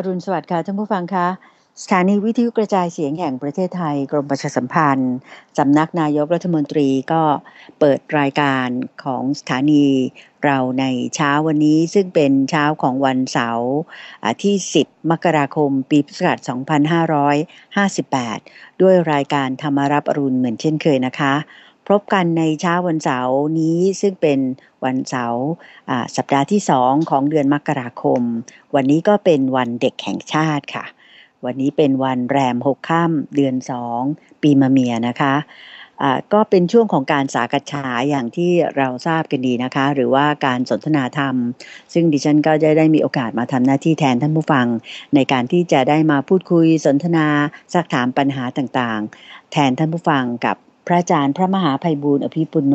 อรุณสวัสดิ์ค่ะท่านผู้ฟังคะ สถานีวิทยุกระจายเสียงแห่งประเทศไทยกรมประชาสัมพันธ์สำนักนายกรัฐมนตรีก็เปิดรายการของสถานีเราในเช้าวันนี้ซึ่งเป็นเช้าของวันเสาร์ที่ 10 มกราคมปีพุทธศักราช2558 ด้วยรายการธรรมรับอรุณเหมือนเช่นเคยนะคะพบกันในเช้าวันเสาร์นี้ซึ่งเป็นวันเสาร์สัปดาห์ที่สองของเดือนมกราคม วันนี้ก็เป็นวันเด็กแห่งชาติค่ะ วันนี้เป็นวันแรมหกค่ำเดือนสองปีมะเมียนะคะะก็เป็นช่วงของการสากษาอย่างที่เราทราบกันดีนะคะ หรือว่าการสนทนาธรรม ซึ่งดิฉันก็จะได้มีโอกาสมาทำหน้าที่แทนท่านผู้ฟังในการที่จะได้มาพูดคุยสนทนาสักถามปัญหาต่างๆ แทนท่านผู้ฟังกับพระอาจารย์พระมหาภัยบูร์อภิปุโน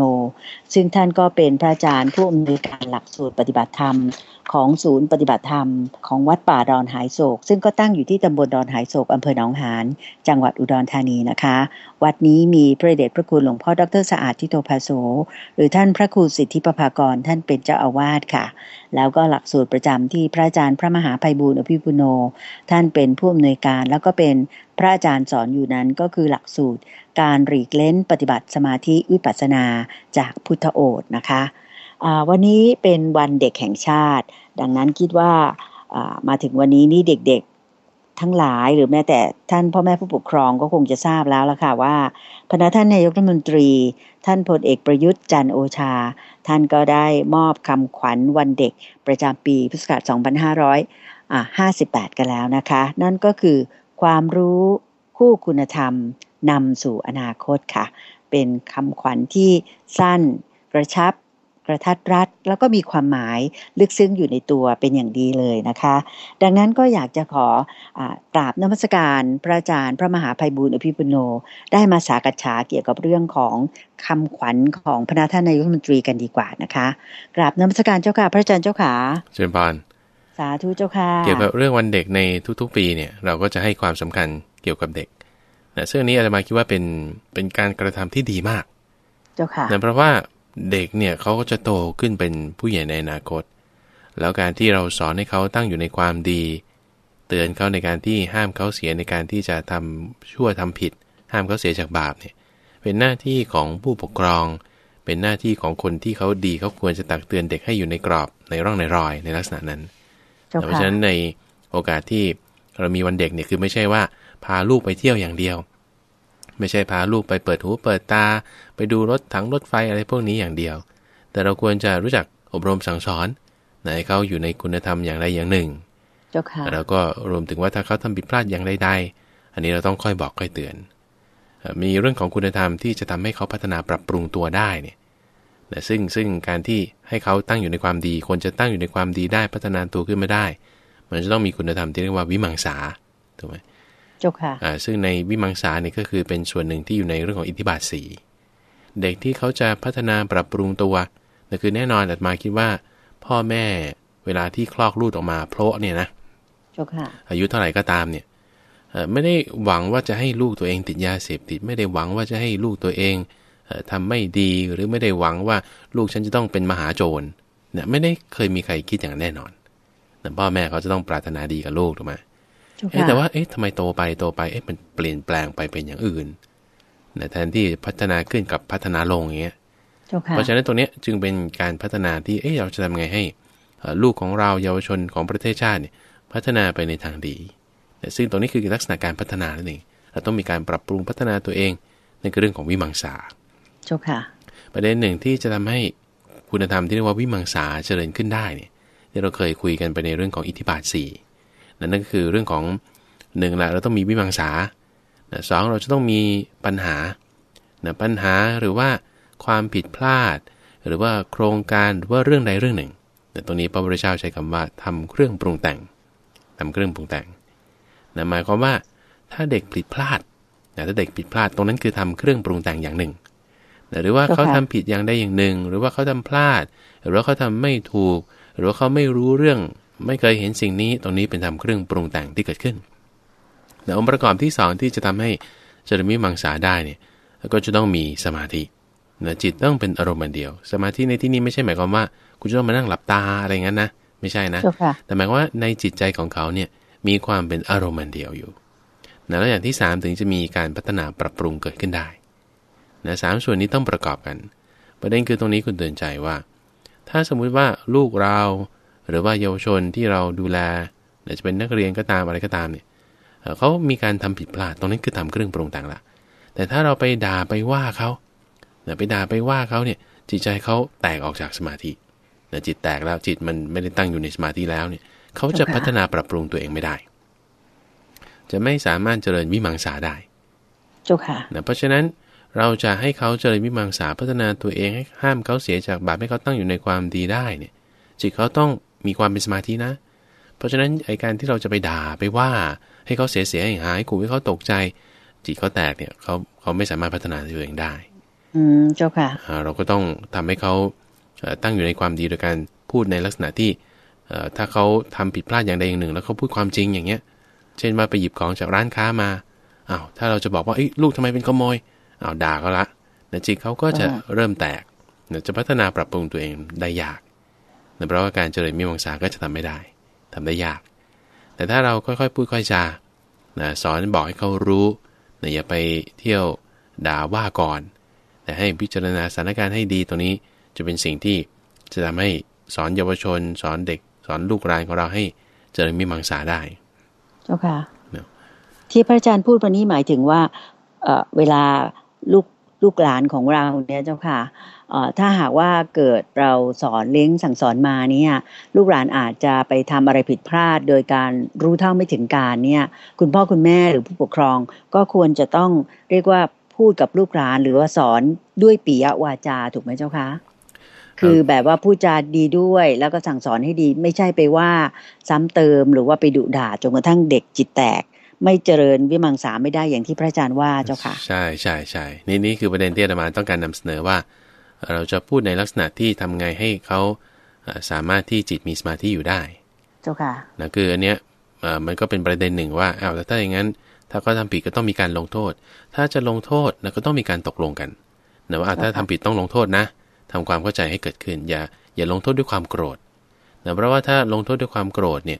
ซึ่งท่านก็เป็นพระอาจารย์ผู้อำนวยการหลักสูตรปฏิบัติธรรม ของศูนย์ปฏิบัติธรรมของวัดป่าดอนหายโศก ซึ่งก็ตั้งอยู่ที่ตำบลดอนหายโศกอำเภอหนองหานจังหวัดอุดรธานีนะคะ วัดนี้มีพระเดชพระคุณหลวงพ่อดออรสะอาดทิโตภาโสหรือท่านพระครูสิทธิประภากร ท่านเป็นเจ้าอาวาสค่ะ แล้วก็หลักสูตรประจำที่พระอาจารย์พระมหาภัยบูร์อภิปุโน ท่านเป็นผู้อำนวยการแล้วก็เป็นพระอาจารย์สอนอยู่นั้นก็คือหลักสูตรการหลีกเล้นปฏิบัติสมาธิวิปัสสนาจากพุทธโอษนะคะวันนี้เป็นวันเด็กแห่งชาติ ดังนั้นคิดว่ามาถึงวันนี้นี่เด็กๆทั้งหลายหรือแม้แต่ท่านพ่อแม่ผู้ปกครองก็คงจะทราบแล้วละค่ะว่าพระท่านนายกรัฐมนตรี ท่านพลเอกประยุทธ์จันโอชา ท่านก็ได้มอบคำขวัญวันเด็กประจำปีพุทธศักราช2558 กันแล้วนะคะ นั่นก็คือความรู้คู่คุณธรรม นำสู่อนาคตค่ะเป็นคำขวัญที่สั้นกระชับกระทัดรัด แล้วก็มีความหมายลึกซึ้งอยู่ในตัวเป็นอย่างดีเลยนะคะ ดังนั้นก็อยากจะขออกราบนมัสการพระอาจารย์ พระมหาภัยบุญอภิปุโนได้มาสากษาเกี่ยวกับเรื่องของคำขวัญของพระนาท่านนายกรัฐมนตรีกันดีกว่านะคะกราบนมัสการเจ้าค่ะพระอาจารย์เจ้าค่ะเชิญพานสาธุเจ้าค่ะเกี่ยวกับเรื่องวันเด็กในทุกๆปีเนี่ยเราก็จะให้ความสำคัญเกี่ยวกับเด็กนะซึ่งนี้อาตมาคิดว่าเป็นเป็นการกระทำที่ดีมากเจ้าค่ะนะเพราะว่าเด็กเนี่ยเขาก็จะโตขึ้นเป็นผู้ใหญ่ในอนาคตแล้วการที่เราสอนให้เขาตั้งอยู่ในความดี เตือนเขาในการที่ห้ามเขาเสียในการที่จะทำชั่วทำผิดห้ามเขาเสียจากบาปเนี่ยเป็นหน้าที่ของผู้ปกครอง เป็นหน้าที่ของคนที่เขาดีเขาควรจะตักเตือนเด็กให้อยู่ในกรอบในร่องในรอย ในลักษณะนั้นเพราะฉะนั้นในโอกาสที่เรามีวันเด็กเนี่ยคือไม่ใช่ว่าพาลูกไปเที่ยวอย่างเดียว ไม่ใช่พาลูกไปเปิดหูเปิดตาไปดูรถถังรถไฟอะไรพวกนี้อย่างเดียว แต่เราควรจะรู้จักอบรมสั่งสอน ไหนเขาอยู่ในคุณธรรมอย่างใดอย่างหนึ่งแล้วก็รวมถึงว่าถ้าเขาทำผิดพลาดอย่างใดๆอันนี้เราต้องค่อยบอกค่อยเตือน มีเรื่องของคุณธรรมที่จะทำให้เขาพัฒนาปรับปรุงตัวได้เนี่ยนะซึ่งซึ่งการที่ให้เขาตั้งอยู่ในความดี คนจะตั้งอยู่ในความดีได้พัฒนาตัวขึ้นมาได้มันจะต้องมีคุณธรรมที่เรียกว่าวิมังสาถูกไหมจุค่ะอ่าซึ่งในวิมังสาเนี่ยก็คือเป็นส่วนหนึ่งที่อยู่ในเรื่องของอิทธิบาทสีเด็กที่เขาจะพัฒนาปรับปรุงตัวนั่นคือแน่นอนอาตมาคิดว่า พ่อแม่เวลาที่คลอกลูกออกมาเพลาะเนี่ยนะจุค่ะอายุเท่าไหร่ก็ตามเนี่ยไม่ได้หวังว่าจะให้ลูกตัวเองติดยาเสพติด ไม่ได้หวังว่าจะให้ลูกตัวเองทำไม่ดีหรือไม่ได้หวังว่าลูกฉันจะต้องเป็นมหาโจรเนี่ยไม่ได้เคยมีใครคิดอย่างแน่นอนแต่พ่อแม่เขาจะต้องปรารถนาดีกับลูกถูกไหมแต่ว่าเอ๊ะทำไมโตไปโตไปเอ๊ะมันเปลี่ยนแปลงไปเป็นอย่างอื่นนแทนที่พัฒนาขึ้นกับพัฒนาลงอย่างเงี้ยเพราะฉะนั้นตรงนี้จึงเป็นการพัฒนาที่เอ๊ะเราจะทำไงให้ ลูกของเราเยาวชนของประเทศชาติเนี่ยพัฒนาไปในทางดีซึ่งตรงนี้คือลักษณะการพัฒนานั่นเองเราต้องมีการปรับปรุงพัฒนาตัวเอง ในเรื่องของวิมังสาจ้าค่ะประเด็นหนึ่งที่จะทำให้คุณธรรมที่เรียกว่าวิมังสาเจริญขึ้นได้เนี่ย ที่เราเคยคุยกันไปในเรื่องของอิทธิบาท4นั่นก็คือเรื่องของหนึ่งละเราต้องมีวิมังสาสองเราจะต้องมีปัญหา ปัญหาหรือว่าความผิดพลาด หรือว่าโครงการหรือว่าเรื่องใดเรื่องหนึ่ง แต่ตรงนี้พระพุทธเจ้าใช้คำว่าทำเครื่องปรุงแต่งทำเครื่องปรุงแต่งหมายความว่าถ้าเด็กผิดพลาดถ้าเด็กผิดพลาดตรงนั้นคือทำเครื่องปรุงแต่งอย่างหนึ่งหรือว่าเขาทำผิดอย่างใดอย่างหนึ่ง หรือว่าเขาทำพลาด หรือว่าเขาทำไม่ถูก หรือว่าเขาไม่รู้เรื่องไม่เคยเห็นสิ่งนี้ตรงนี้เป็นทาเครื่องปรุงแต่งที่เกิดขึ้นแต่องค์ประกอบที่สองที่จะทำให้จริมิมังสาได้เนี่ยก็จะต้องมีสมาธินจิตต้องเป็นอารมณ์เดียวสมาธิในที่นี้ไม่ใช่หมายความว่า คุณจะต้องมานั่งหลับตาอะไรงั้นนะไม่ใช่นะแต่หมายว่าในจิตใจของเขาเนี่ยมีความเป็นอารมณ์เดียวอยู่แล้วอย่างที่3ถึงจะมีการพัฒนาปรับปรุงเกิดขึ้นได้นะสามส่วนนี้ต้องประกอบกัน ประเด็นคือตรงนี้คุณเตือนใจว่า ถ้าสมมุติว่าลูกเรา หรือว่าเยาวชนที่เราดูแลหรือจะเป็นนักเรียนก็ตามอะไรก็ตาม เนี่ยเขามีการทำผิดพลาด ตรงนั้นคือทำเครื่องปรุงต่างละ แต่ถ้าเราไปด่าไปว่าเขาไปด่าไปว่าเขาเนี่ย จิตใจเขาแตกออกจากสมาธิจิตแตกแล้วจิตมันไม่ได้ตั้งอยู่ในสมาธิแล้วเนี่ยเขาจะพัฒนาปรับปรุงตัวเองไม่ได้ จะไม่สามารถเจริญวิมังสาได้จุค่ะเพราะฉะนั้นเราจะให้เขาเจริญวิมังสาพัฒนาตัวเอง ให้ห้ามเขาเสียจากบาปให้เขาตั้งอยู่ในความดีได้เนี่ย จิตเขาต้องมีความเป็นสมาธินะเพราะฉะนั้นไอการที่เราจะไปด่าไปว่าให้เขาเสียเสียหายขู่ให้เขาตกใจ จิตเขาแตกเนี่ยเขาเขาไม่สามารถพัฒนาตัวเองได้อืมเจ้าค่ะเราก็ต้องทำให้เขาตั้งอยู่ในความดีโดยการพูดในลักษณะที่ถ้าเขาทำผิดพลาดอย่างใดอย่างหนึ่ง แล้วเขาพูดความจริงอย่างเงี้ยเช่นมาไปหยิบของจากร้านค้ามาอา้าวถ้าเราจะบอกว่าไอ้ลูกทำไมเป็นขโมยเอาด่าก็ละนะจิตเขาก็จะเริ่มแตกนะจะพัฒนาปรับปรุงตัวเองได้ยากนะเพราะว่าการเจริญมีวังสาก็จะทำไม่ได้ ทำได้ยาก แต่ถ้าเราค่อยๆพูดค่อยจานะสอนบอกให้เขารู้นะอย่าไปเที่ยวด่าว่าก่อน แต่ให้พิจารณาสถานการณ์ให้ดีตรงนี้ จะเป็นสิ่งที่จะทำให้สอนเยาวชน สอนเด็ก สอนลูกหลานของเราให้เจริญมีมังสาได้เจ้าค่ะที่พระอาจารย์พูดวันนี้หมายถึงว่า เวลาลูกลูกหลานของเราเนี่ยเจ้าค่ะถ้าหากว่าเกิดเราสอนเลี้ยงสั่งสอนมาเนี่ยลูกหลานอาจจะไปทำอะไรผิดพลาด โดยการรู้เท่าไม่ถึงการเนี่ยคุณพ่อคุณแม่หรือผู้ปกครองก็ควรจะต้องเรียกว่าพูดกับลูกหลานหรือว่าสอนด้วยปิยวาจาถูกไหมเจ้าคะ คือแบบว่าพูดจาดีด้วย แล้วก็สั่งสอนให้ดีไม่ใช่ไปว่าซ้ำเติมหรือว่าไปดุด่าจนกระทั่งเด็กจิตแตกไม่เจริญวิมังสาไม่ได้อย่างที่พระอาจารย์ว่าเจ้าค่ะ ใช่ใช่ใช่นี่นี่คือประเด็นที่อาจารย์ต้องการนำเสนอว่า เราจะพูดในลักษณะที่ทำไงให้เขาสามารถที่จิตมีสมาธิอยู่ได้ เจ้าค่ะนะคืออันเนี้ยมันก็เป็นประเด็นหนึ่งว่าเอ้าแล้วถ้าอย่างนั้น ถ้าเขาทาผิดก็ต้องมีการลงโทษ ถ้าจะลงโทษนะก็ต้องมีการตกลงกันนะว่าถ้าทำผิดต้องลงโทษนะทำความเข้าใจให้เกิดขึ้นอย่าอย่าลงโทษด้วยความโกรธนะเพราะว่าถ้าลงโทษด้วยความโกรธเนี่ย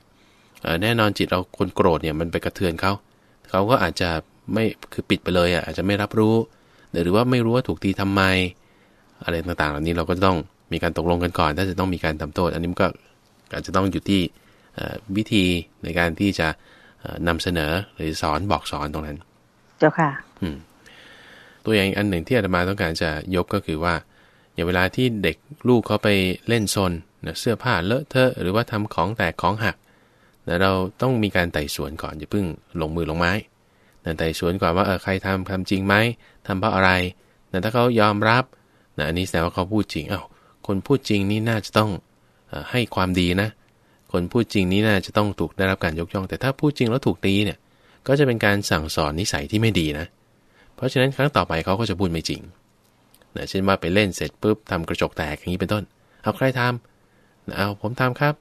แน่นอนจิตเราคนโกรธเนี่ยมันไปกระเทือนเขาเขาก็อาจจะไม่คือปิดไปเลยอ่ะอาจจะไม่รับรู้หรือว่าไม่รู้ว่าถูกตีทำไม อะไรต่างๆเหล่านี้เราก็ต้องมีการตกลงกันก่อนถ้าจะต้องมีการทำโทษอันนี้ก็อาจจะต้องอยู่ที่วิธีในการที่จะนำเสนอหรือสอนบอกสอนตรงนั้น เจ้าค่ะอืมตัวอย่างอันหนึ่งที่อาตมาต้องการจะยกก็คือว่าอย่างเวลาที่เด็กลูกเขาไปเล่นซนเสื้อผ้าเลอะเทอะ หรือว่าทำของแตกของหักนะเราต้องมีการไต่สวนก่อนอย่าเพิ่งลงมือลงไม้นะไต่สวนก่อนว่าเออใครทำทำจริงไหมทำเพราะอะไรนะถ้าเขายอมรับนะอันนี้แสดงว่าเขาพูดจริงเอา้าคนพูดจริงนี่น่าจะต้องให้ความดีนะ คนพูดจริงนี่น่าจะต้องถูกได้รับการยกย่องแต่ถ้าพูดจริงแล้วถูกตีเนี่ยก็จะเป็นการสั่งสอนนิสัยที่ไม่ดีนะ เพราะฉะนั้นครั้งต่อไปเขาก็จะพูดไม่จริงนะเช่นว่าไปเล่นเสร็จปุ๊บทำกระจกแตกอย่างนี้เป็นต้น เอาใครทำเอาผมทำครับ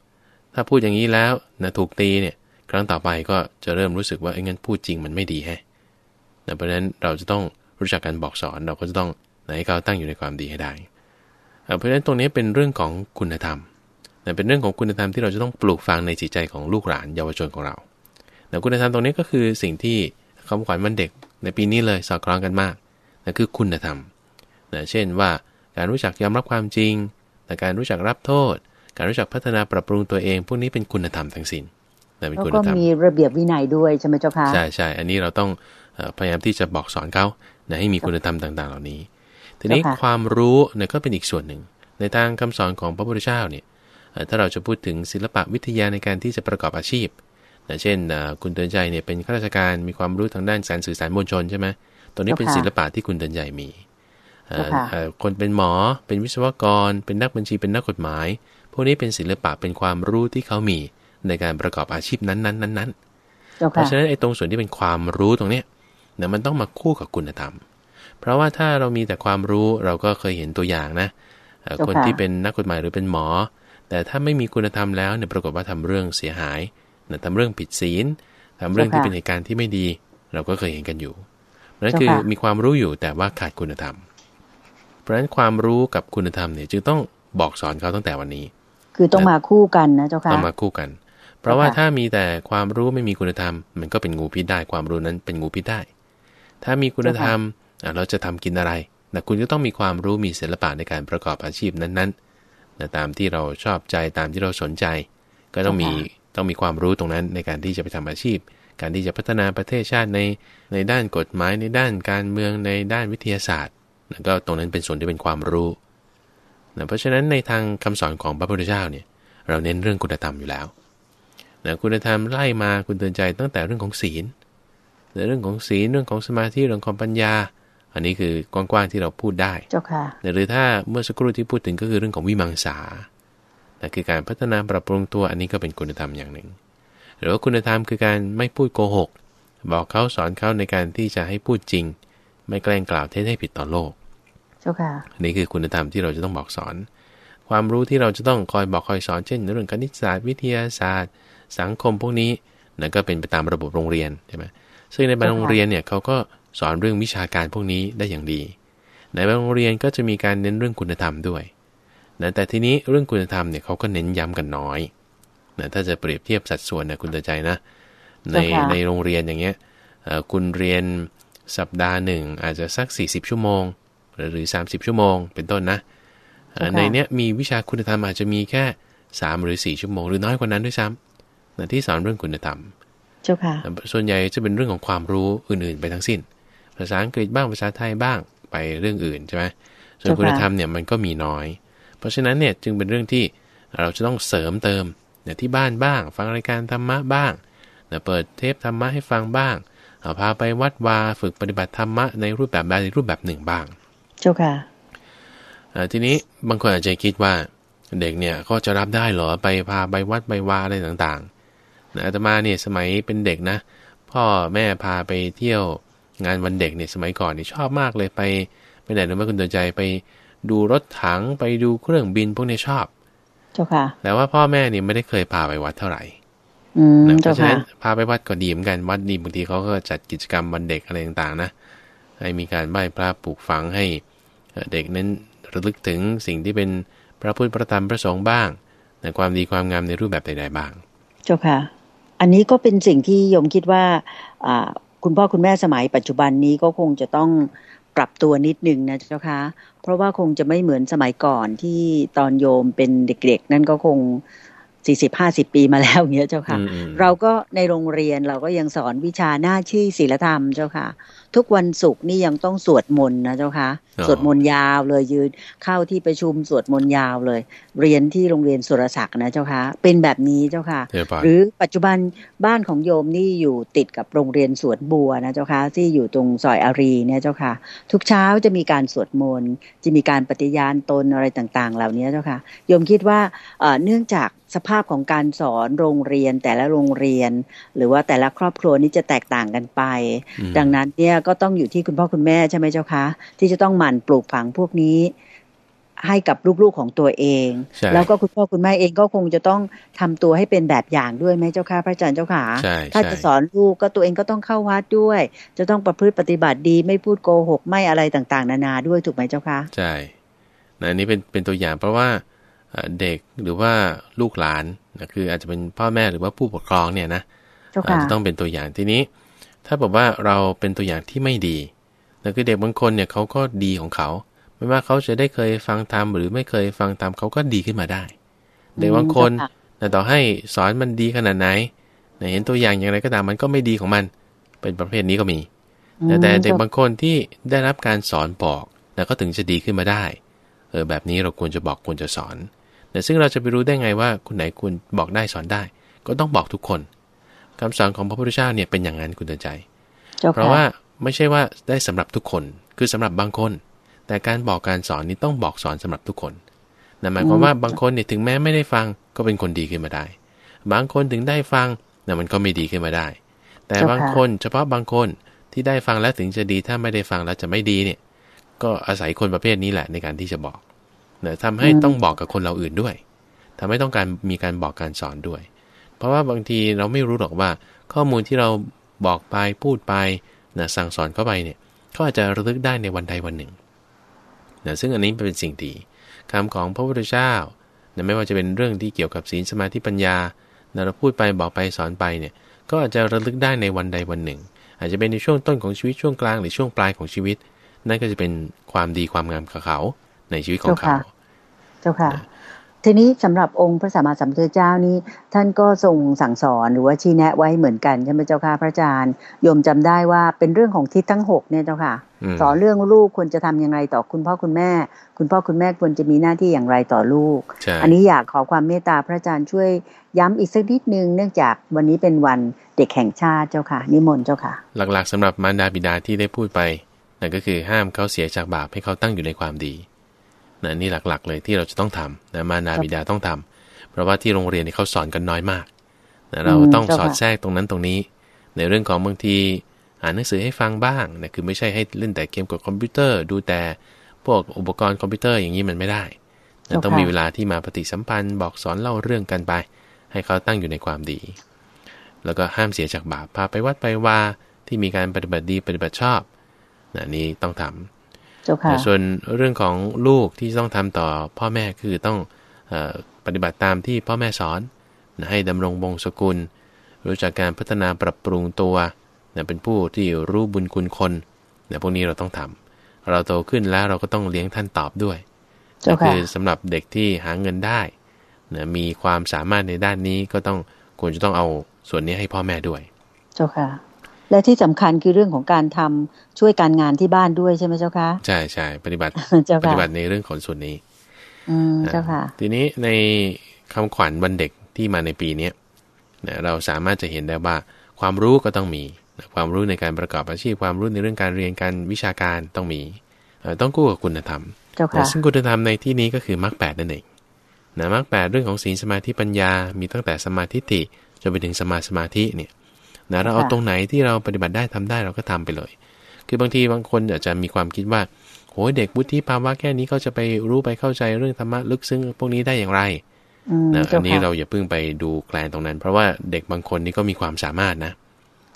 ถ้าพูดอย่างนี้แล้วนะถูกตีเนี่ยครั้งต่อไปก็จะเริ่มรู้สึกว่าไอ้เงิ้นพูดจริงมันไม่ดีแฮะนะเพราะฉะนั้นเราจะต้องรู้จักการบอกสอนเราก็จะต้องให้เขาตั้งอยู่ในความดีให้ได้เพราะฉะนั้นตรงนี้เป็นเรื่องของคุณธรรมนะเป็นเรื่องของคุณธรรมที่เราจะต้องปลูกฝังในจิตใจของลูกหลานเยาวชนของเรา แต่คุณธรรมตรงนี้ก็คือสิ่งที่คำขวัญวันเด็ก ในปีนี้เลยสอดคล้องกันมาก นั่นคือคุณธรรมนะเช่นว่า การรู้จักยอมรับความจริงแต่การรู้จักรับโทษการรู้จักพัฒนาปรับปรุงตัวเอง พวกนี้เป็นคุณธรรมทั้งสิ้นนะเป็นคุณธรรมก็มีระเบียบวินัยด้วยใช่ไหมเจ้าค่ะใช่ใช่อันนี้เราต้องพยายามที่จะบอกสอนเขาให้มีคุณธรรมต่าง ๆเหล่านี้ทีนี้ความรู้เนี่ยก็เป็นอีกส่วนหนึ่ง ในทางคำสอนของพระพุทธเจ้าเนี่ยถ้าเราจะพูดถึงศิลปะวิทยาในการที่จะประกอบอาชีพนะเช่น คุณเตือนใจเนี่ยเป็นข้าราชการมีความรู้ทางด้านการสื่อสารมวลชนใช่ไหมตัวนี้เป็นศิลปะที่คุณเตือนใจมีคนเป็นหมอ เป็นวิศวกร เป็นนักบัญชีเป็นนักกฎหมายพวกนี้เป็นศิลปะเป็นความรู้ที่เขามีในการประกอบอาชีพนั้นๆนั้นๆเพราะฉะนั้นไอ้ตรงส่วนที่เป็นความรู้ตรงเนี้ยเนี่ย มันต้องมาคู่กับคุณธรรม เพราะว่าถ้าเรามีแต่ความรู้เราก็เคยเห็นตัวอย่างนะคนที่เป็นนักกฎหมายหรือเป็นหมอ แต่ถ้าไม่มีคุณธรรมแล้วเนี่ยปรากฏว่าทำเรื่องเสียหายนะทำเรื่องผิดศีลทำเรื่องที่เป็นเหตุการณ์ที่ไม่ดี เราก็เคยเห็นกันอยู่นั่นคือมีความรู้อยู่แต่ว่าขาดคุณธรรม เพราะฉะนั้นความรู้กับคุณธรรมเนี่ยจึงต้องบอกสอนเขาตั้งแต่วันนี้คือต้องมาคู่กันนะเจ้าค่ะต้องมาคู่กัน เพราะว่าถ้ามีแต่ความรู้ไม่มีคุณธรรม มันก็เป็นงูพิษได้ความรู้นั้นเป็นงูพิษได้ ถ้ามีคุณธรรมเราจะทำกินอะไรนะคุณก็ต้องมีความรู้มีศิลปะในการประกอบอาชีพนั้นๆนะตามที่เราชอบใจตามที่เราสนใจ ก็ต้องมีต้องมีความรู้ตรงนั้นในการที่จะไปทำอาชีพ การที่จะพัฒนาประเทศชาติในในด้านกฎหมายในด้านการเมืองในด้านวิทยาศาสตร์นะก็ตรงนั้นเป็นส่วนที่เป็นความรู้นะเพราะฉะนั้นในทางคำสอนของพระพุทธเจ้าเนี่ยเราเน้นเรื่องคุณธรรมอยู่แล้วนะคุณธรรมไล่มาคุณเตือนใจตั้งแต่เรื่องของศีล ในเรื่องของศีลเรื่องของสมาธิเรื่องของปัญญา อันนี้คือกว้างๆที่เราพูดได้เจ้าค่ะหรือถ้าเมื่อสักครู่ที่พูดถึงก็คือเรื่องของวิมังสาคือการพัฒนาปรับปรุงตัว อันนี้ก็เป็นคุณธรรมอย่างหนึ่ง หรือว่าคุณธรรมคือการไม่พูดโกหกบอกเขาสอนเขาในการที่จะให้พูดจริง ไม่แกล้งกล่าวเท็จให้ผิดต่อโลกจ้าค่ะนี่คือคุณธรรมที่เราจะต้องบอกสอน ความรู้ที่เราจะต้องคอยบอกคอยสอนเช่น เรื่องคณิตศาสตร์วิทยาศาสตร์ สังคมพวกนี้นั่นก็เป็นไปตามระบบโรงเรียนใช่ไหมซึ่งในบางโรงเรียนเนี่ยเขาก็สอนเรื่องวิชาการพวกนี้ได้อย่างดี ในบางโรงเรียนก็จะมีการเน้นเรื่องคุณธรรมด้วยนะแต่ทีนี้เรื่องคุณธรรมเนี่ยเขาก็เน้นย้ำกันน้อยนะถ้าจะเปรียบเทียบสัดส่วนนะคุณตาใจนะในในโรงเรียนอย่างเงี้ยคุณเรียนสัปดาห์หนึ่งอาจจะสัก 40 ชั่วโมงหรือ 30 ชั่วโมง เป็นต้นนะ ในเนี้ยมีวิชาคุณธรรมอาจจะมีแค่ 3 หรือ 4 ชั่วโมงหรือน้อยกว่านั้นด้วยซ้ำนะที่สอนเรื่องคุณธรรม เจ้าค่ะ ส่วนใหญ่จะเป็นเรื่องของความรู้อื่นๆไปทั้งสิ้น ภาษาอังกฤษบ้างภาษาไทยบ้างไปเรื่องอื่นใช่ไหมส่วนคุณธรรมเนี่ยมันก็มีน้อย เพราะฉะนั้นเนี่ยจึงเป็นเรื่องที่เราจะต้องเสริมเติมเนี่ยที่บ้านบ้าง ฟังรายการธรรมะบ้างเนี่ยเปิดเทปธรรมะให้ฟังบ้างพาไปวัดวาฝึกปฏิบัติธรรมะในรูปแบบใดรูปแบบหนึ่งบ้างเจ้าค่ะทีนี้บางคนอาจจะคิดว่า เด็กเนี่ยก็จะรับได้เหรอไปพาไปวัดไปวาอะไรต่างๆนะอาตมาเนี่ยสมัยเป็นเด็กนะ พ่อแม่พาไปเที่ยวงานวันเด็กเนี่ยสมัยก่อนนี่ชอบมากเลยไปไปไหนรึกไ่าคุณตัวใจไปดูรถถังไปดูเครื่องบินพวกนี้ชอบ เจ้าค่ะแต่ว่าพ่อแม่เนี่ยไม่ได้เคยพาไปวัดเท่าไหร่เพราะฉะนั้นพาไปวัดก็ดีเหมือนกันวัดดีบางทีเขาก็จัดกิจกรรมวันเด็กอะไรต่างๆนะให้มีการไหว้พระปลูกฝังให้เด็กนั้นระลึกถึงสิ่งที่เป็นพระพุทธพระธรรมพระสงฆ์บ้างในความดีความงามในรูปแบบใดๆบ้างเจ้าค่ะอันนี้ก็เป็นสิ่งที่โยมคิดว่าคุณพ่อคุณแม่สมัยปัจจุบันนี้ก็คงจะต้องปรับตัวนิดนึงนะเจ้าคะเพราะว่าคงจะไม่เหมือนสมัยก่อนที่ตอนโยมเป็นเด็กๆ นั่นก็คงสี่สิบห้าสิบปีมาแล้วเงี้ยเจ้าค่ะ เราก็ในโรงเรียนเราก็ยังสอนวิชาหน้าชื่อศีลธรรมเจ้าค่ะ ทุกวันศุกร์นี่ยังต้องสวดมนต์นะเจ้าค่ะ สวดมนต์ยาวเลยยืนเข้าที่ประชุมสวดมนต์ยาวเลย เรียนที่โรงเรียนสุรศักดิ์นะเจ้าค่ะ เป็นแบบนี้เจ้าค่ะ หรือปัจจุบันบ้านของโยมนี่อยู่ติดกับโรงเรียนสวนบัวนะเจ้าค่ะที่อยู่ตรงซอยอารีเนี่ยเจ้าค่ะ ทุกเช้าจะมีการสวดมนต์จะมีการปฏิญาณตนอะไรต่างๆ เหล่านี้เจ้าค่ะ โยมคิดว่าเนื่องจากสภาพของการสอนโรงเรียนแต่ละโรงเรียน หรือว่าแต่ละครอบครัวนี่จะแตกต่างกันไป ดังนั้นเนี่ยก็ต้องอยู่ที่คุณพ่อคุณแม่ใช่ไหมเจ้าคะ ที่จะต้องหมั่นปลูกฝังพวกนี้ให้กับลูกๆของตัวเอง แล้วก็คุณพ่อคุณแม่เองก็คงจะต้องทำตัวให้เป็นแบบอย่างด้วยไหมเจ้าค่ะพระอาจารย์เจ้าค่ะ ถ้าจะสอนลูกก็ตัวเองก็ต้องเข้าวัดด้วย จะต้องประพฤติปฏิบัติดี ไม่พูดโกหก ไม่อะไรต่างๆนานา ด้วยถูกไหมเจ้าค่ะใช่นะนี้เป็นเป็นตัวอย่างเพราะว่าเด็กหรือว่าลูกหลานนะคือ อาจจะเป็นพ่อแม่หรือว่าผู้ปกครองเนี่ยนะอาจจะต้องเป็นตัวอย่างทีนี้ ถ้าบอกว่าเราเป็นตัวอย่างที่ไม่ดีนะคือเด็กบางคนเนี่ยเขาก็ดีของเขา ไม่ว่าเขาจะได้เคยฟังธรรมหรือไม่เคยฟังธรรมเขาก็ดีขึ้นมาได้เด็กบางคนต่ต่อให้สอนมันดีขนาดไหนนเห็นตัวอย่างอย่างไรก็ตามมันก็ไม่ดีของมัน เป็นประเภทนี้ก็มีแต่เด็กบางคนที่ได้รับการสอนบอก แล้วก็ถึงจะดีขึ้นมาได้ เออแบบนี้เราควรจะบอกควรจะสอนแต่ซึ่งเราจะไปรู้ได้ไงว่าคนไหนคุณบอกได้สอนได้ ก็ต้องบอกทุกคน คำสอนของพระพุทธเจ้าเนี่ยเป็นอย่างนั้นคุณเตือนใจเพราะว่าไม่ใช่ว่าได้สำหรับทุกคน คือสำหรับบางคน แต่การบอกการสอนนี้ต้องบอกสอนสำหรับทุกคนนั่นหมายความว่าบางคนเนี่ยถึงแม้ไม่ได้ฟังก็เป็นคนดีขึ้นมาได้ บางคนถึงได้ฟังนั่นมันก็ไม่ดีขึ้นมาได้ แต่บางคนเฉพาะบางคนที่ได้ฟังแล้วถึงจะดีถ้าไม่ได้ฟังแล้วจะไม่ดีเนี่ย ก็อาศัยคนประเภทนี้แหละในการที่จะบอกนะทำให้ต้องบอกกับคนเราอื่นด้วย ทำให้ต้องการมีการบอกการสอนด้วย เพราะว่าบางทีเราไม่รู้หรอกว่าข้อมูลที่เราบอกไปพูดไปนะสั่งสอนเข้าไปเนี่ยเขาอาจจะระลึกได้ในวันใดวันหนึ่งนะซึ่งอันนี้เป็นสิ่งดีคำของพระพุทธเจ้านะไม่ว่าจะเป็นเรื่องที่เกี่ยวกับศีลสมาธิปัญญานะเราพูดไปบอกไปสอนไปเนี่ย ก็อาจจะระลึกได้ในวันใดวันหนึ่ง อาจจะเป็นในช่วงต้นของชีวิตช่วงกลางหรือช่วงปลายของชีวิต นั่นก็จะเป็นความดีความงามของเขาในชีวิตของเขาเจ้าค่ะ ทีนี้สำหรับองค์พระสัมมาสัมพุทธเจ้านี้ ท่านก็ทรงสั่งสอนหรือว่าชี้แนะไว้เหมือนกันใช่ไหมเจ้าค่ะพระอาจารย์ยมจำได้ว่าเป็นเรื่องของทิศทั้งหกเนี่ยเจ้าค่ะสอนเรื่องลูกควรจะทํำยังไงต่อคุณพ่อคุณแม่ คุณพ่อคุณแม่ควรจะมีหน้าที่อย่างไรต่อลูก อันนี้อยากขอความเมตตาพระอาจารย์ช่วยย้ำอีกสักนิดนึงเนื่องจากวันนี้เป็นวันเด็กแห่งชาติเจ้าค่ะนิมนต์เจ้าค่ะ หลักๆสำหรับมารดาบิดาที่ได้พูดไปนั่นก็คือห้ามเขาเสียจากบาปให้เขาตั้งอยู่ในความดีนะนี่หลักๆเลยที่เราจะต้องทำนะมานาบิดาต้องทำ เพราะว่าที่โรงเรียนนี่เขาสอนกันน้อยมากนะเราต้องสอดแทรกตรงนั้นตรงนี้ ในเรื่องของบางทีอ่านหนังสือให้ฟังบ้างนะคือไม่ใช่ให้เล่นแต่เกมกับคอมพิวเตอร์ดูแต่พวกอุปกรณ์คอมพิวเตอร์อย่างนี้มันไม่ได้นะต้องมีเวลาที่มาปฏิสัมพันธ์บอกสอนเล่าเรื่องกันไป ให้เขาตั้งอยู่ในความดี แล้วก็ห้ามเสียจากบาปพาไปวัดไปว่าที่มีการปฏิบัติดีปฏิบัติชอบนะนี่ต้องทำ่ส่วนเรื่องของลูกที่ต้องทำต่อพ่อแม่คือต้องปฏิบัติตามที่พ่อแม่สอน ให้ดำรงวงศกุลรู้จักการพัฒนาปรับปรุงตัวเป็นผู้ที่รู้บุญคุณคนพวกนี้เราต้องทำ เราโตขึ้นแล้วเราก็ต้องเลี้ยงท่านตอบด้วยก็คือสำหรับเด็กที่หาเงินได้ มีความสามารถในด้านนี้ก็ต้องควรจะต้องเอาส่วนนี้ให้พ่อแม่ด้วย เจ้าค่ะและที่สำคัญคือเรื่องของการทำช่วยการงานที่บ้านด้วยใช่ไหมเจ้าคะใช่ใช่ปฏิบัติปฏิบัติในเรื่องของส่วนนี้อืมเจ้าค่ะ ทีนี้ในคำขวัญวันเด็กที่มาในปีเนี้ยเราสามารถจะเห็นได้ว่า ความรู้ก็ต้องมีความรู้ในการประกอบอาชีพความรู้ในเรื่องการเรียนการวิชาการต้องมีต้องกู้กับคุณธรรมซึ่งคุณธรรมในที่นี้ก็คือมรรคแปดนั่นเองนะมรรคแปดเรื่องของศีลสมาธิปัญญา มีตั้งแต่สมาธิติจนไปถึงสมาสมาธิเนี่ยนะเราเอาตรงไหนที่เราปฏิบัติได้ทำได้เราก็ทำไปเลย คือบางทีบางคนอาจจะมีความคิดว่าโอ้ยเด็กวุฒิภาวะแค่นี้เขาจะไปรู้ไปเข้าใจเรื่องธรรมะลึกซึ้งพวกนี้ได้อย่างไร นะอันนี้เราอย่าเพิ่งไปดูแกลนตรงนั้น เพราะว่าเด็กบางคนนี่ก็มีความสามารถนะ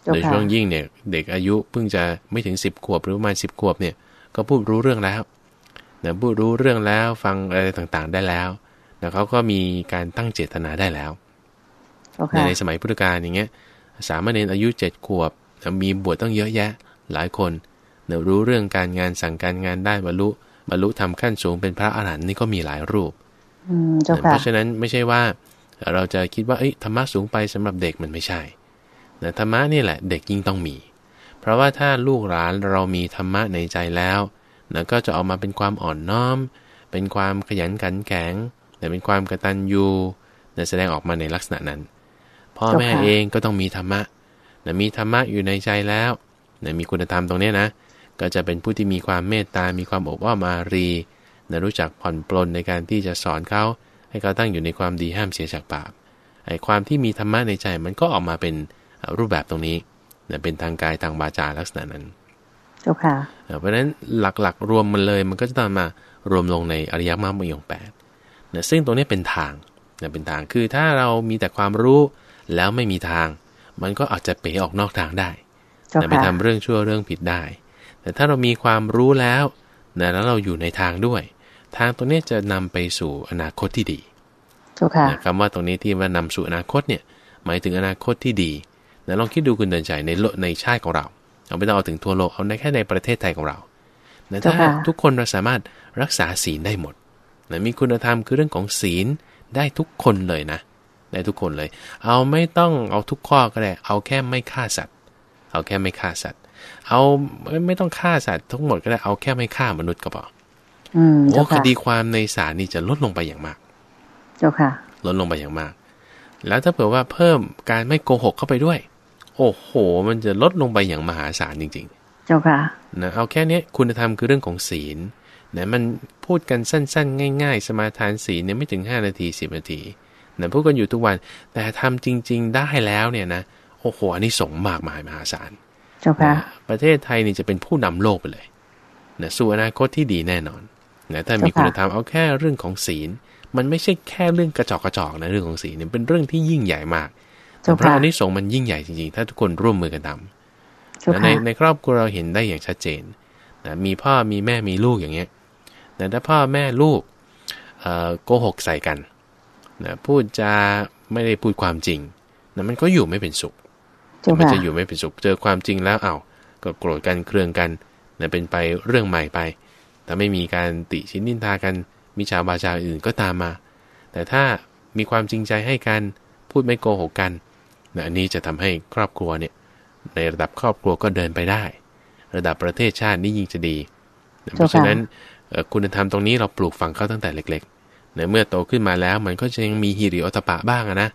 โดยช่วงยิ่งเนี่ย เด็กอายุเพิ่งจะไม่ถึงสิบขวบหรือประมาณสิบขวบเนี่ยก็พูดรู้เรื่องแล้วนะพูดรู้เรื่องแล้วฟังอะไรต่างๆ ได้แล้วนะเขาก็มีการตั้งเจตนาได้แล้วในสมัยพุทธกาลอย่างเงี้ยสามเณรอายุเจ็ดขวบมีบวชต้องเยอะแยะหลายคนเนรู้เรื่องการงานสั่งการงานได้บรรลุบรรลุทำขั้นสูงเป็นพระอาหารหันต์นี่ก็มีหลายรูปเพราะฉะนั้นไม่ใช่ว่า เราจะคิดว่าธรรมะสูงไปสำหรับเด็กมันไม่ใช่ธรรมะนี่แหละเด็กยิ่งต้องมี เพราะว่าถ้าลูกหลานเรามีธรรมะในใจแล้วนะก็จะออกมาเป็นความอ่อนน้อม เป็นความขยันขันแข็งแต่เป็นความกระตันยูแสดงออกมาในลักษณะนั้นพ่อแม่เองก็ต้องมีธรรมะนะมีธรรมะอยู่ในใจแล้วนะมีคุณธรรมตรงนี้นะ ก็จะเป็นผู้ที่มีความเมตตา มีความอบอ้อมอารีนะรู้จักผ่อนปลนในการที่จะสอนเขา ให้เขาตั้งอยู่ในความดีห้ามเสียจากบาป ไอ้ความที่มีธรรมะในใจมันก็ออกมาเป็นรูปแบบตรงนี้นะเป็นทางกาย ทางวาจาลักษณะนั้นเจ้าค่ะเพราะฉะนั้นหลักๆ รวมมันเลยมันก็จะตามมารวมลงในอริยมรรคมรรคองแปดนะซึ่งตรงนี้เป็นทางนะเป็นทาง คือถ้าเรามีแต่ความรู้แล้วไม่มีทาง มันก็อาจจะเป๋ออกนอกทางได้ แต่ไปทำเรื่องชั่วเรื่องผิดได้ แต่ถ้าเรามีความรู้แล้วนะแล้วเราอยู่ในทางด้วย ทางตรงนี้จะนำไปสู่อนาคตที่ดีคำว่าตรงนี้ที่ว่านำสู่อนาคตเนี่ย หมายถึงอนาคตที่ดีนะลองคิดดูคุณเดินใจในโลกในชาติของเรา เอาไม่ต้องเอาถึงทั่วโลก เอาในแค่ในประเทศไทยของเรานะถ้าทุกคนเราสามารถรักษาศีลได้หมดนะมีคุณธรรมคือเรื่องของศีลได้ทุกคนเลยนะได้ทุกคนเลย เอาไม่ต้องเอาทุกข้อก็ได้ เอาแค่ไม่ฆ่าสัตว์ เอาแค่ไม่ฆ่าสัตว์ เอาไม่ต้องฆ่าสัตว์ทั้งหมดก็ได้ เอาแค่ไม่ฆ่ามนุษย์ก็พอโอ้คดีความในศาลนี่จะลดลงไปอย่างมาก เจ้าค่ะ ลดลงไปอย่างมาก แล้วถ้าเผื่อว่าเพิ่มการไม่โกหกเข้าไปด้วย โอ้โห มันจะลดลงไปอย่างมหาศาลจริง ๆ เจ้าค่ะนะเอาแค่นี้คุณธรรมคือเรื่องของศีลนะ มันพูดกันสั้น ๆ ง่าย ๆ สมาทานศีลเนี่ยไม่ถึง5นาที10นาทีนะพูดกันอยู่ทุกวัน แต่ทำจริง ๆ ได้แล้วเนี่ยนะ โอ้โหอันนี้สงมากมายมหาศาลเจ้าค่ะประเทศไทยนี่จะเป็นผู้นำโลกไปเลยนะสู่อนาคตที่ดีแน่นอนนะถ้ามีคุณธรรมเอาแค่เรื่องของศีล มันไม่ใช่แค่เรื่องกระจอกกระจอกนะเรื่องของศีลเนี่ยเป็นเรื่องที่ยิ่งใหญ่มากแต่พระอันนี้สงมันยิ่งใหญ่จริงๆ ถ้าทุกคนร่วมมือกันทำในในครอบครัวเราเห็นได้อย่างชัดเจนนะมีพ่อ มีแม่ มีลูกอย่างเงี้ยแต่ถ้าพ่อแม่ลูกโกหกใส่กันนะพูดจาไม่ได้พูดความจริงนะมันก็อยู่ไม่เป็นสุขมันจะอยู่ไม่เป็นสุขเจอความจริงแล้วเอา้าก็โกรธกันเครื่องกันนะเป็นไปเรื่องใหม่ไป แต่ไม่มีการติชินนินทากันมีชาวบาชาอื่นก็ตามมา แต่ถ้ามีความจริงใจให้กัน พูดไม่โกหกกันนะอันนี้จะทำให้ครอบครัวเนี่ยในระดับครอบครัวก็เดินไปได้ ระดับประเทศชาตินี่ยิ่งจะดีเพราะฉะนั้นคุณธรรมตรงนี้เราปลูกฝังเข้าตั้งแต่เล็กๆเนียเมื่อโตขึ้นมาแล้วมันก็จะยังมีฮิริโอตปะบ้างนะ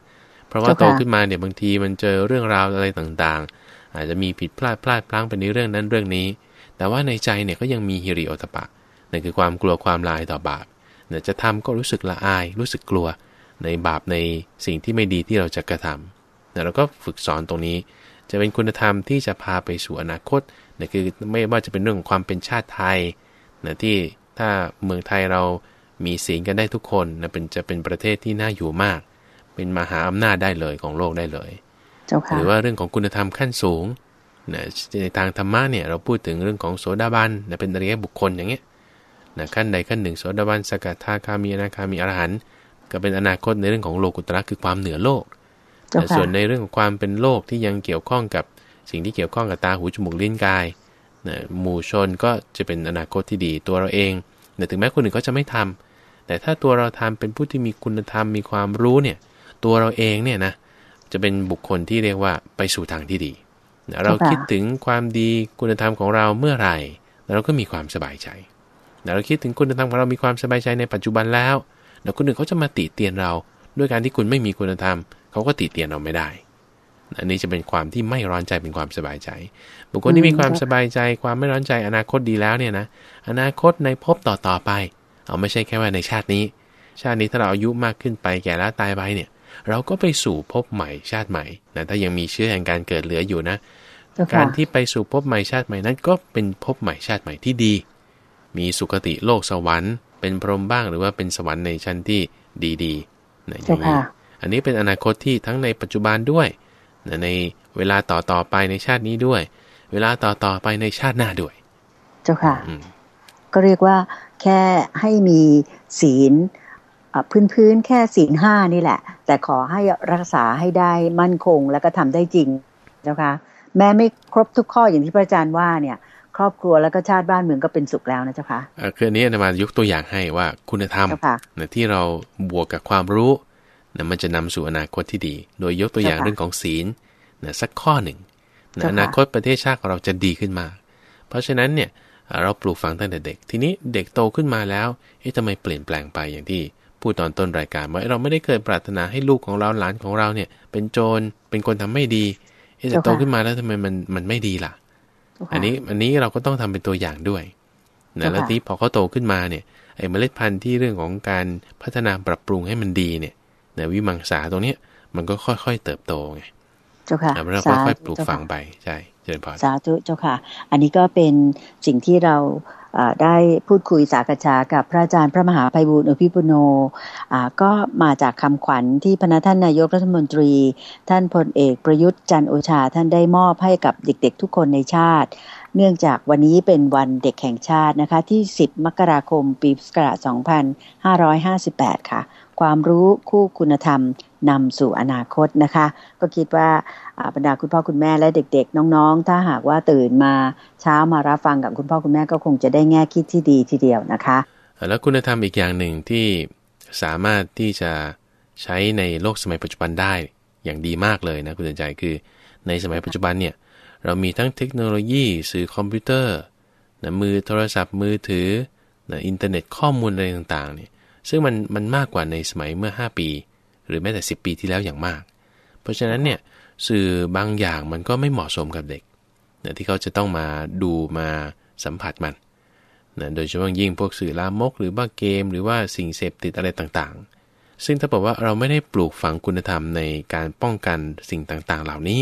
เพราะว่าโตขึ้นมาเนี่ยบางทีมันเจอเรื่องราวอะไรต่างๆ อาจจะมีผิดพลาดพลาดพลั้งไปในเรื่องนั้นเรื่องนี้ แต่ว่าในใจเนี่ยก็ยังมีฮิริโอตปะนั่นคือความกลัวความลายต่อบาป เนี่ยจะทำก็รู้สึกละอายรู้สึกกลัวในบาปในสิ่งที่ไม่ดีที่เราจะกระทำแต่เราก็ฝึกสอนตรงนี้ จะเป็นคุณธรรมที่จะพาไปสู่อนาคตเนี่ยคือไม่ว่าจะเป็นเรื่องของความเป็นชาติไทยเนยที่ถ้าเมืองไทยเรามีศีลกันได้ทุกคนนะเป็นจะเป็นประเทศที่น่าอยู่มาก เป็นมหาอำนาจได้เลยของโลกได้เลยหรือว่าเรื่องของคุณธรรมขั้นสูงนะในทางธรรมะเนี่ยเราพูดถึงเรื่องของโสดาบันนะเป็นอริยบุคคลอย่างเงี้ยนะขั้นใดขั้นหนึ่งโสดาบันสกทาคามีอนาคามีอรหันต์ก็เป็นอนาคตในเรื่องของโลกุตระคือความเหนือโลกแต่ส่วนในเรื่องของความเป็นโลกที่ยังเกี่ยวข้องกับสิ่งที่เกี่ยวข้องกับตาหูจมูกลิ้นกายนะหมู่ชนก็จะเป็นอนาคตที่ดีตัวเราเองแต่ถึงแม้คนอื่นเขาจะไม่ทำ แต่ถ้าตัวเราทำเป็นผู้ที่มีคุณธรรมมีความรู้เนี่ย ตัวเราเองเนี่ยนะ จะเป็นบุคคลที่เรียกว่าไปสู่ทางที่ดี เราคิดถึงความดีคุณธรรมของเราเมื่อไหร่เราก็มีความสบายใจเราคิดถึงคุณธรรมของเรามีความสบายใจในปัจจุบันแล้วแต่วคนอื่นเขาจะมาติเตียนเรา ด้วยการที่คุณไม่มีคุณธรรม เขาก็ติเตียนเราไม่ได้อันนี้จะเป็นความที่ไม่ร้อนใจเป็นความสบายใจ บุคคลที่มีความสบายใจความไม่ร้อนใจอนาคตดีแล้วเนี่ยนะ อนาคตในภพต่อๆไป เอาไม่ใช่แค่ว่าในชาตินี้ ชาตินี้ถ้าเราอายุมากขึ้นไปแก่แล้วตายไปเนี่ย เราก็ไปสู่ภพใหม่ชาติใหม่นะถ้ายังมีเชื้อแห่งการเกิดเหลืออยู่นะ การที่ไปสู่ภพใหม่ชาติใหม่นั้นก็เป็นภพใหม่ชาติใหม่ที่ดี มีสุคติโลกสวรรค์เป็นพรหมบ้างหรือว่าเป็นสวรรค์ในชั้นที่ดีๆนะอย่างนี้อันนี้เป็นอนาคตที่ทั้งในปัจจุบันด้วยในเวลาต่อต่อไปในชาตินี้ด้วย เวลาต่อต่อไปในชาติหน้าด้วย เจ้าค่ะ ก็เรียกว่า แค่ให้มีศีลพื้นพื้นแค่ศีลห้านี่แหละ แต่ขอให้รักษาให้ได้มั่นคงแล้วก็ทำได้จริง เจ้าค่ะ แม้ไม่ครบทุกข้ออย่างที่พระอาจารย์ว่าเนี่ย ครอบครัวแล้วก็ชาติบ้านเมืองก็เป็นสุขแล้วนะเจ้าค่ะคืออันนี้นะมายกตัวอย่างให้ว่าคุณธรรมที่เราบวกกับความรู้นะมันจะนำสู่อนาคตที่ดี โดยยกตัวอย่างเรื่องของศีลนะสักข้อหนึ่งนะอนาคตประเทศชาติของเราจะดีขึ้นมา เพราะฉะนั้นเนี่ยเราปลูกฝังตั้งแต่เด็ก ทีนี้เด็กโตขึ้นมาแล้วเอ๊ะทำไมเปลี่ยนแปลงไปอย่างที่ พูดตอนต้นรายการว่าเราไม่ได้เคยปรารถนาให้ลูกของเรา หลานของเราเนี่ยเป็นโจร เป็นคนทำไม่ดีเอ๊ะแต่โตขึ้นมาแล้วทำไมมันมันไม่ดีล่ะ อันนี้อันนี้เราก็ต้องทำเป็นตัวอย่างด้วยนะแล้วที่พอเขาโตขึ้นมาเนี่ยไอ้เมล็ดพันธุ์ที่เรื่องของการพัฒนาปรับปรุงให้มันดีเนี่ยนยวิมังสาตรงเนี้ยมันก็ค่อย ๆ เติบโตไงเจ้าค่ะล้วค่อยๆปลูกฝังไปใช่เจริญพรสาธุเจ้าค่ะ อันนี้ก็เป็นสิ่งที่เราได้พูดคุยสากชา กับพระอาจารย์พระมหาภัยบู์อภิปุโน ก็มาจากคำขวัญที่พนท่านนายกรัฐมนตรี ท่านพลเอกประยุทธ์จันโอชาท่านได้มอบให้กับเด็กๆทุกคนในชาติ เนื่องจากวันนี้เป็นวันเด็กแห่งชาตินะคะ ที่ 10 มกราคม ปีพุทธศักราช2558 ค่ะความรู้คู่คุณธรรมนำสู่อนาคตนะคะก็คิดว่าบรรดาคุณพ่อคุณแม่และเด็ก ๆ น้องๆ ถ้าหากว่าตื่นมาเช้ามารับฟังกับคุณพ่อคุณแม่ก็คงจะได้แง่คิดที่ดีทีเดียวนะคะแล้วคุณธรรมอีกอย่างหนึ่งที่สามารถที่จะใช้ในโลกสมัยปัจจุบันได้อย่างดีมากเลยนะคุณใจคือ ในสมัยปัจจุบันเนี่ยเรามีทั้งเทคโนโลยีสื่อคอมพิวเตอร์นะมือโทรศัพท์มือถือนะอินเทอร์เน็ตข้อมูลอะไรต่างๆเนี่ยซึ่งมันมันมากกว่าในสมัยเมื่อ 5 ปี หรือแม้แต่ 10 ปีที่แล้วอย่างมาก เพราะฉะนั้นเนี่ยสื่อบางอย่างมันก็ไม่เหมาะสมกับเด็กนะที่เขาจะต้องมาดูมาสัมผัสมันนะโดยเฉพาะยิ่งพวกสื่อลามกหรือว่าเกม หรือว่าสิ่งเสพติดอะไรต่างๆ ซึ่งถ้าบอกว่าเราไม่ได้ปลูกฝังคุณธรรมในการป้องกันสิ่งต่างๆ เหล่านี้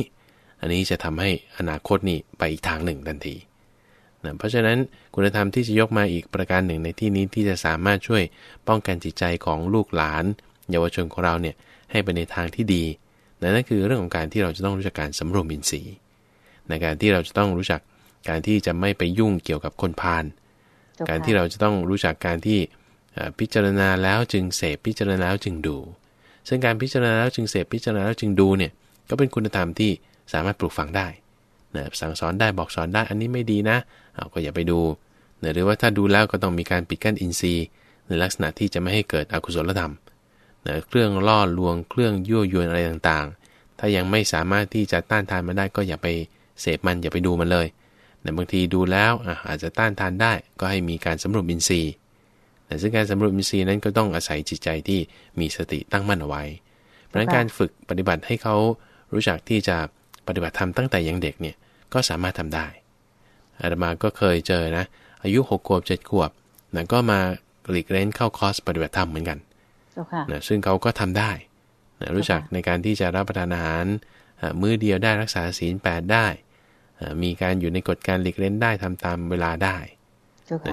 อันนี้จะทำให้อนาคตนี่ไปอีกทางหนึ่งทันทีนะเพราะฉะนั้นคุณธรรมที่จะยกมาอีกประการหนึ่งในที่นี้ที่จะสามารถช่วยป้องกันจิตใจของลูกหลาน เยาวชนของเราเนี่ยให้ไปในทางที่ดีนะนั่นคือเรื่องของการที่เราจะต้องรู้จักการสำรวมอินทรีย์ในการที่เราจะต้องรู้จักการที่จะไม่ไปยุ่งเกี่ยวกับคนพาลการที่เราจะต้องรู้จักการที่พิจารณาแล้วจึงเสพพิจารณาแล้วจึงดู ซึ่งการพิจารณาแล้วจึงเสพพิจารณาแล้วจึงดูเนี่ยก็เป็นคุณธรรมที่สามารถปลูกฝังได้นะสั่งสอนได้บอกสอนได้อันนี้ไม่ดีนะเราก็อย่าไปดูนะหรือว่าถ้าดูแล้วก็ต้องมีการปิดกั้นอินทรีย์ในลักษณะที่จะไม่ให้เกิดอกุศลธรรมนะเครื่องล่อลวงเครื่องยั่วยวนอะไรต่าง ๆ ถ้ายังไม่สามารถที่จะต้านทานมาได้ก็อย่าไปเสพมันอย่าไปดูมันเลยนะบางทีดูแล้วอาจจะต้านทานได้ก็ให้มีการสำรวจอินทรีย์แต่ซึ่งการสำรวจอินทรีย์นั้นก็ต้องอาศัยจิตใจที่มีสติตั้งมั่นเอาไว้ เพราะนั้นการฝึกปฏิบัติให้เขารู้จักที่จะปฏิบัติธรรมตั้งแต่ยังเด็กเนี่ยก็สามารถทำได้อาตมาก็เคยเจอนะ อายุ6ขวบ7ขวบนะก็มาหลีกเล่นเข้าคอร์สปฏิบัติธรรมเหมือนกันนะซึ่งเขาก็ทำได้นะรู้จักในการที่จะรับประทานอาหาร มื้อเดียวได้รักษาศีลแปดได้ มีการอยู่ในกฎการหลีกเล่นได้ทำตามเวลาได้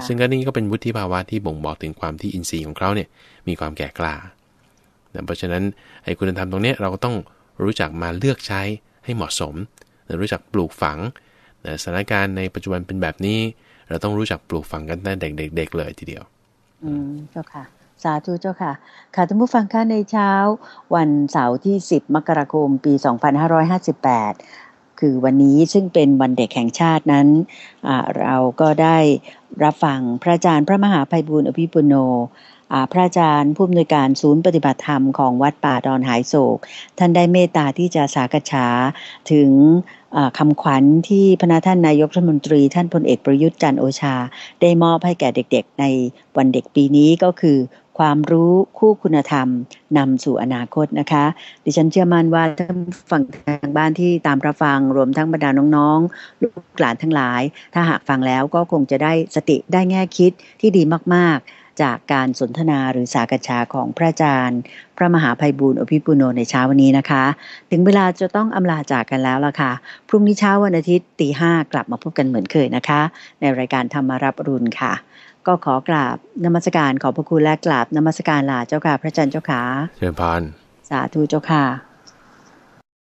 ซึ่งก็นี่ก็เป็นวุฒิภาวะที่บ่งบอกถึงความที่อินทรีย์ของเขาเนี่ยมีความแก่กล้าเพราะฉะนั้นไอ้คุณธรรมตรงนี้เราก็ต้องรู้จักมาเลือกใช้ให้เหมาะสมรู้จักปลูกฝังสถานการณ์ในปัจจุบันเป็นแบบนี้ เราต้องรู้จักปลูกฝังกันตั้งแต่เด็กๆ เลยทีเดียวอืมเจ้าค่ะ สาธุเจ้าค่ะค่ะท่านผู้ฟังคะในเช้าวันเสาร์ที่ 10 มกราคมปี 2558 คือวันนี้ซึ่งเป็นวันเด็กแห่งชาตินั้น เราก็ได้รับฟัง พระอาจารย์พระมหาภัยบุญอภิปุโนพระอาจารย์ผู้อำนวยการศูนย์ปฏิบัติธรรมของวัดป่าดอนหายโศก ท่านได้เมตตาที่จะสากฉาถึงคำขวัญที่พระท่านนายกรัฐมนตรี ท่านพลเอกประยุทธ์จันโอชาได้มอบให้แก่เด็กๆ ในวันเด็กปีนี้ก็คือความรู้คู่คุณธรรมนำสู่อนาคตนะคะดิฉันเชื่อมั่นว่าท่านฝั่งทางบ้านที่ตามรับฟังรวมทั้งบรรดาน้องๆ ลูกหลานทั้งหลาย ถ้าหากฟังแล้วก็คงจะได้สติได้แง่คิดที่ดีมาก ๆจากการสนทนาหรือสากชาของพระอาจารย์ พระมหาภัยบุญอภิปุโนในเช้าวันนี้นะคะ ถึงเวลาจะต้องอำลาจากกันแล้วล่ะค่ะ พรุ่งนี้เช้าวันอาทิตย์ตีห้ากลับมาพบกันเหมือนเคยนะคะ ในรายการธรรมารับรุณค่ะ ก็ขอกราบนมัสการขอพระคุณและกราบนมัสการลาเจ้าค่ะพระอาจารย์เจ้าค่ะเชิญพานสาธุเจ้าค่ะ